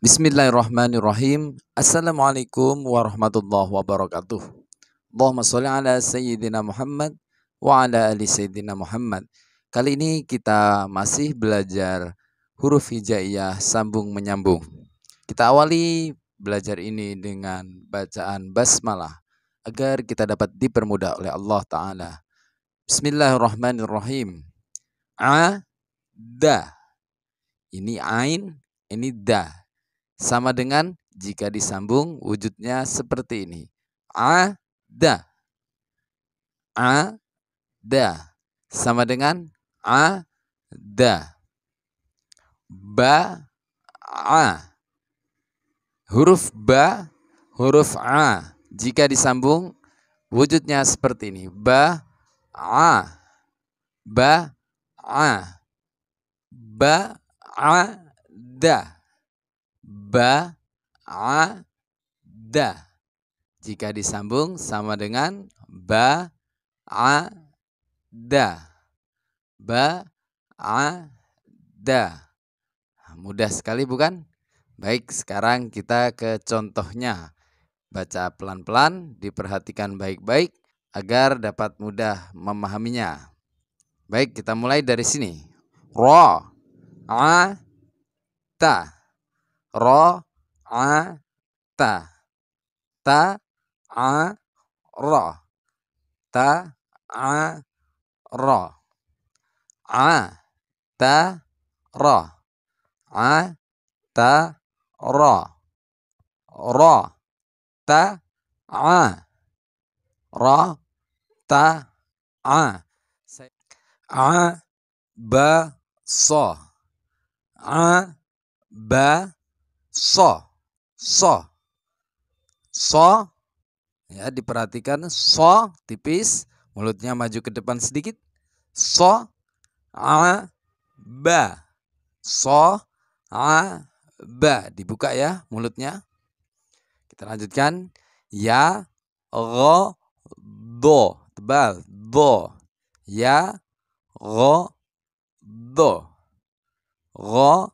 Bismillahirrahmanirrahim. Assalamualaikum warahmatullahi wabarakatuh. Allahumma sholli ala sayyidina Muhammad wa ala ali sayyidina Muhammad. Kali ini kita masih belajar huruf hijaiyah sambung menyambung. Kita awali belajar ini dengan bacaan basmalah agar kita dapat dipermudah oleh Allah taala. Bismillahirrahmanirrahim. A da. Ini ain, ini da sama dengan jika disambung wujudnya seperti ini. Ada. Ada. Sama dengan ada. Ba. A. Huruf ba, huruf a. Jika disambung wujudnya seperti ini. Ba. A. Ba. A. Ba. A. Da ba ba'ada. Jika disambung sama dengan ba ba'ada. Ba'ada. Mudah sekali bukan? Baik, sekarang kita ke contohnya. Baca pelan-pelan, diperhatikan baik-baik agar dapat mudah memahaminya. Baik, kita mulai dari sini. Ro, a, ta ra a ta ta a ro ta a ro a ta ro a ta ro ro ta a ro ta a a ba so a ba so so so ya diperhatikan so tipis mulutnya maju ke depan sedikit so a ba so a ba dibuka ya mulutnya kita lanjutkan ya ro do tebal do ya ro do ro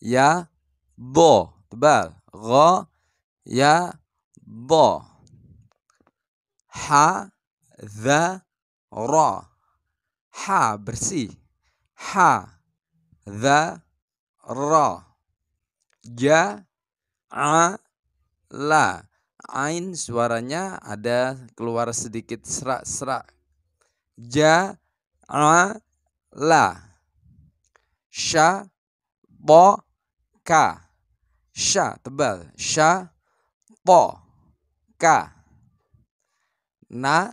ya do Iqbal. Gha ya bo. Ha dha ra. Ha bersih. Ha dha ra. Ja a la. Ain suaranya ada keluar sedikit serak-serak. Ja a la. Sha bo ka Sya tebal. Sya po ka na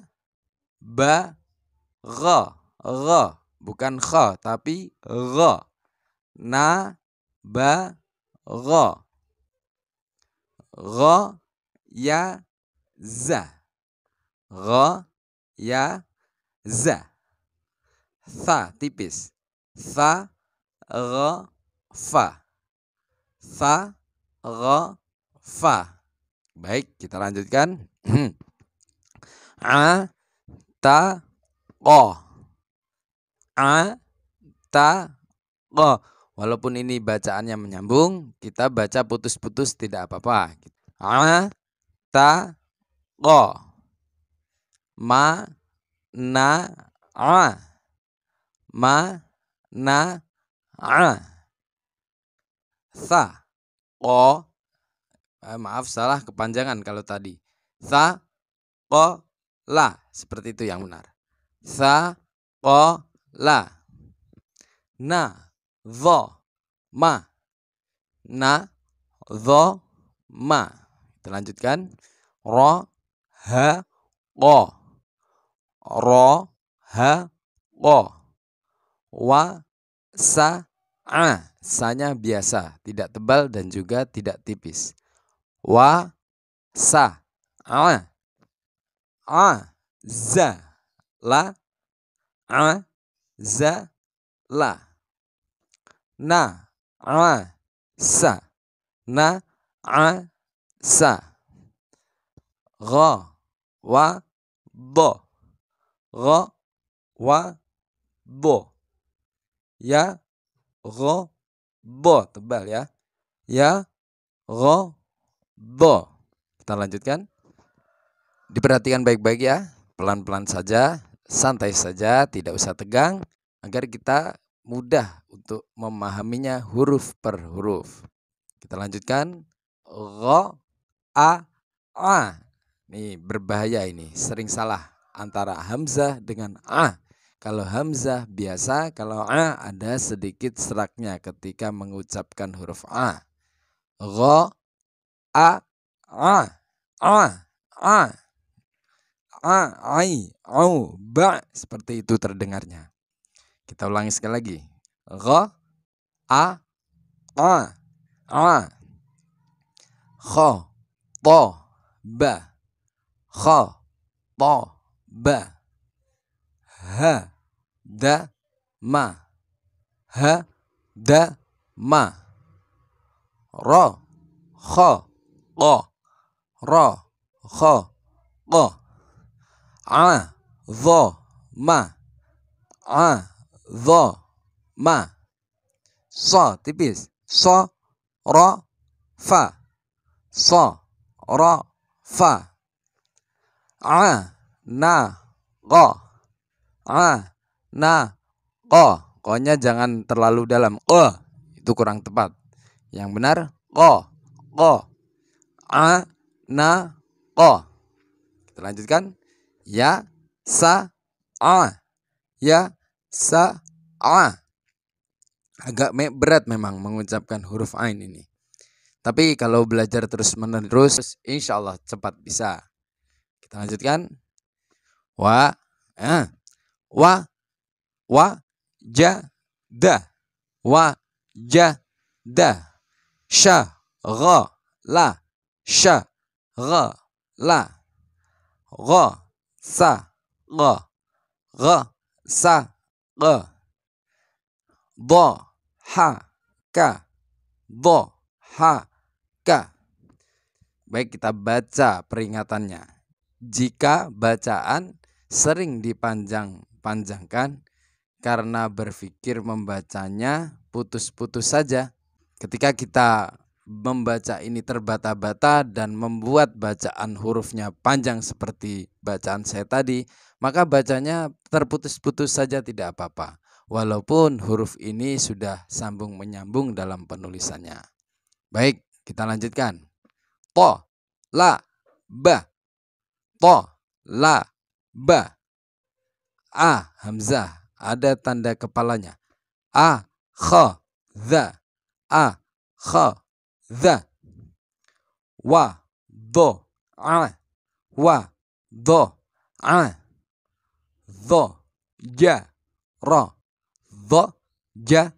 ba ro ro bukan kha tapi ro na ba ro ro ya za ro ya za. Tha tipis. Tha ro fa. Tha fa. Baik, kita lanjutkan. a ta ko. A ta ko. Walaupun ini bacaannya menyambung, kita baca putus-putus tidak apa-apa. A ta ko. Ma na a. Ma na a. Sa ko eh, maaf salah kepanjangan kalau tadi sa ko la seperti itu yang benar sa ko la na zo ma na zo ma kita lanjutkan ro ha ko ro ha ko wa sa A. Sanya biasa, tidak tebal dan juga tidak tipis. Wa. Sa. A. A. Za. La. A. Za. La. Na. A. Sa. Na. A. Sa. Ro, Wa. Bo. ro, Wa. Bo. Ya ro bo tebal ya. Ya ro bo. Kita lanjutkan. Diperhatikan baik-baik ya. Pelan-pelan saja, santai saja, tidak usah tegang agar kita mudah untuk memahaminya huruf per huruf. Kita lanjutkan ro a a. Nih berbahaya ini, sering salah antara hamzah dengan a. Kalau hamzah biasa, kalau a ada sedikit seraknya ketika mengucapkan huruf a. Gho, a, a, a, a, a, ai, au, ba. Seperti itu terdengarnya. Kita ulangi sekali lagi. Gho, a, a, a. Kho, to, ba. Kho, to, ba. Ha da ma ha da ma ro kho o ro kho o a dho ma a dho ma so tipis so ro fa so ro fa a na go a Nah, ko, ko-nya jangan terlalu dalam. Ko, itu kurang tepat. Yang benar, ko, ko. A, na, ko. Kita lanjutkan. Ya, sa, a. Ya, sa, a. Agak me berat memang mengucapkan huruf ain ini. Tapi kalau belajar terus menerus, insya Allah cepat bisa. Kita lanjutkan. Wa, eh, wa, wa wa ja ja da da sha sha la la sa sa wajada do ha ka do ha ka baik kita baca peringatannya jika bacaan sering dipanjang-panjangkan karena berpikir membacanya putus-putus saja. Ketika kita membaca ini terbata-bata dan membuat bacaan hurufnya panjang seperti bacaan saya tadi, maka bacanya terputus-putus saja tidak apa-apa. Walaupun huruf ini sudah sambung menyambung dalam penulisannya. Baik, kita lanjutkan. To, la, ba. To, la, ba. A, hamzah ada tanda kepalanya. A, kh, za. A, kh, za. Wa, do, a. Wa, do, a. Do, ja, ra. Do, ja,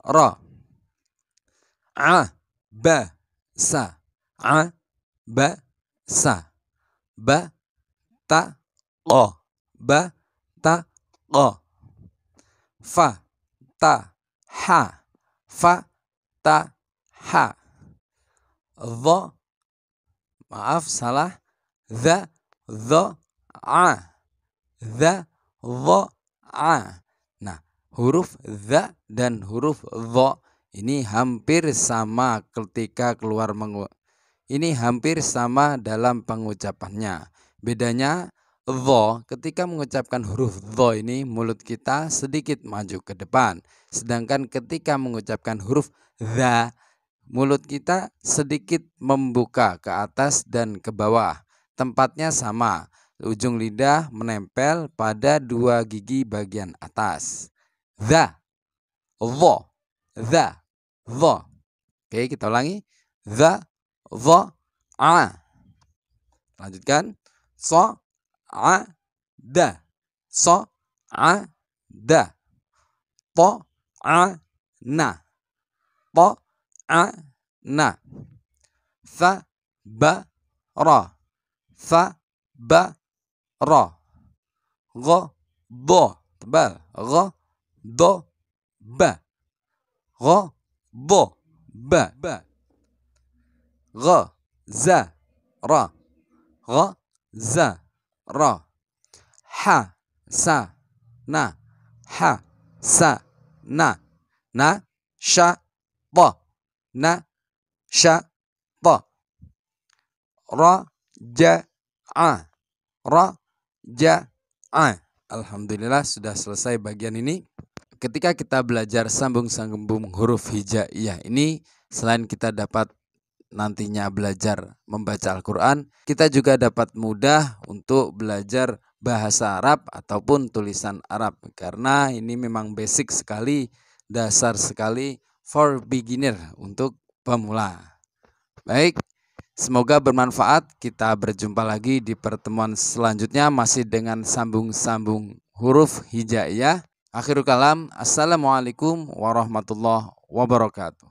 ra. A, ba, sa. A, ba, sa. Ba, ta, o. Ba, ta, o fa ta ha fa ta ha dho maaf salah dha dho a dha dho a nah huruf dha dan huruf dho ini hampir sama ketika keluar mengu ini hampir sama dalam pengucapannya bedanya Dho, ketika mengucapkan huruf dho ini, mulut kita sedikit maju ke depan. Sedangkan ketika mengucapkan huruf dha, mulut kita sedikit membuka ke atas dan ke bawah. Tempatnya sama, ujung lidah menempel pada dua gigi bagian atas. Dha, dho, dha, dho. Oke, kita ulangi. Dha, dho, a. Lanjutkan. So, ع د ص ع د ط ع ن ط ع ن ث ب ر ث ب ر غ ض ب غ ض ب غ ض ب ب غ ز ر غ ز ra ha sa na ha sa na na sha ba na sha ba ra ja a ra ja a Alhamdulillah sudah selesai bagian ini. Ketika kita belajar sambung-sambung huruf hijaiyah ini, selain kita dapat nantinya belajar membaca Al-Quran, kita juga dapat mudah untuk belajar bahasa Arab ataupun tulisan Arab. Karena ini memang basic sekali, dasar sekali for beginner untuk pemula. Baik, Semoga bermanfaat. Kita berjumpa lagi di pertemuan selanjutnya masih dengan sambung-sambung huruf hijaiyah. Akhirul kalam. Assalamualaikum warahmatullahi wabarakatuh.